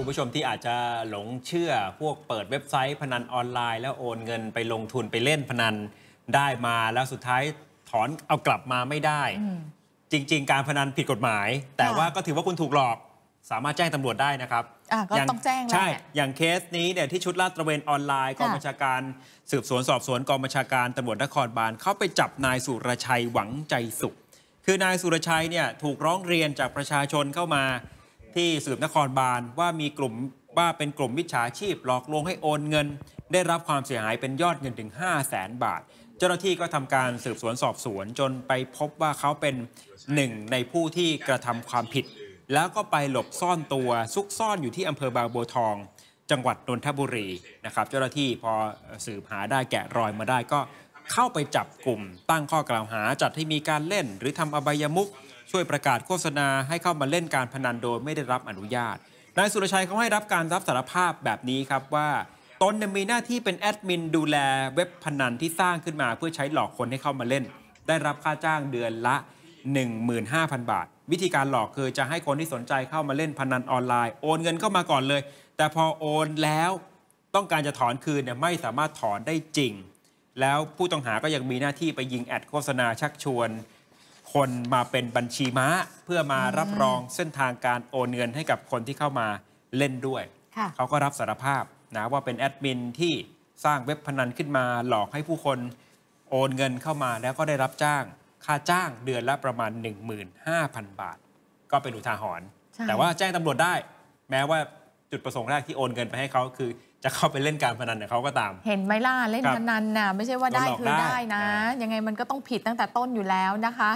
คุณผู้ชมที่อาจจะหลงเชื่อพวกเปิดเว็บไซต์พนันออนไลน์ แล้วโอนเงินไปลงทุนไปเล่นพนันได้มา แล้วสุดท้ายถอนเอากลับมาไม่ได้ จริงๆ การพนันผิดกฎหมาย แต่ว่าก็ถือว่าคุณถูกหลอกสามารถแจ้งตำรวจได้นะครับก็ต้องแจ้งใช่อย่างเคสนี้เนี่ยที่ชุดลาดตระเวนออนไลน์กองบัญชาการ สืบสวนสอบสวนกองบัญชาการตำรวจนครบาลเข้าไปจับนายสุรชัยหวังใจสุข คือนายสุรชัยเนี่ยถูกร้องเรียนจากประชาชนเข้ามาที่สืบนครบาลว่ามีกลุ่มว่าเป็นกลุ่มวิชาชีพหลอกลวงให้โอนเงิน ได้รับความเสียหายเป็นยอดเงินถึง 5 0 0แสนบาท เจ้าหน้าที่ก็ทำการสืบสวนสอบสวนจนไปพบว่าเขาเป็นหนึ่งในผู้ที่กระทำความผิด แล้วก็ไปหลบซ่อนตัวซุกซ่อนอยู่ที่อำเภอบางบัวทอง จังหวัดนนทบุรีนะครับ เจ้าหน้าที่พอสืบหาได้แกะรอยมาได้ก็เข้าไปจับกลุ่ม ตั้งข้อกล่าวหาจัดให้มีการเล่น หรือทำอบายมุขช่วยประกาศโฆษณาให้เข้ามาเล่นการพนันโดยไม่ได้รับอนุญาตนายสุรชัยเขาให้รับการรับสารภาพแบบนี้ครับว่าตนมีหน้าที่เป็นแอดมินดูแลเว็บพนันที่สร้างขึ้นมาเพื่อใช้หลอกคนให้เข้ามาเล่น ได้รับค่าจ้างเดือนละ 15,000บาท วิธีการหลอกคือจะให้คนที่สนใจเข้ามาเล่นพนันออนไลน์โอนเงินเข้ามาก่อนเลย แต่พอโอนแล้ว ต้องการจะถอนคืนเนี่ยไม่สามารถถอนได้จริงแล้วผู้ต้องหาก็ยังมีหน้าที่ไปยิงแอดโฆษณาชักชวน คนมาเป็นบัญชีม้าเพื่อมารับรองเส้นทางการโอนเงินให้กับคนที่เข้ามาเล่นด้วย เขาก็รับสารภาพนะว่าเป็นแอดมินที่สร้างเว็บพนันขึ้นมาหลอกให้ผู้คนโอนเงินเข้ามาแล้วก็ได้รับจ้าง ค่าจ้างเดือนละประมาณ 15,000 บาท ก็เป็นอุทาหรณ์แต่ว่าแจ้งตำรวจได้ แม้ว่าจุดประสงค์แรกที่โอนเงินไปให้เขาคือจะเข้าไปเล่นการพนันเนี่ยเขาก็ตาม เห็นไหมล่ะ เล่นพนันน่ะไม่ใช่ว่าได้คือได้นะ ยังไงมันก็ต้องผิดตั้งแต่ต้นอยู่แล้วนะคะ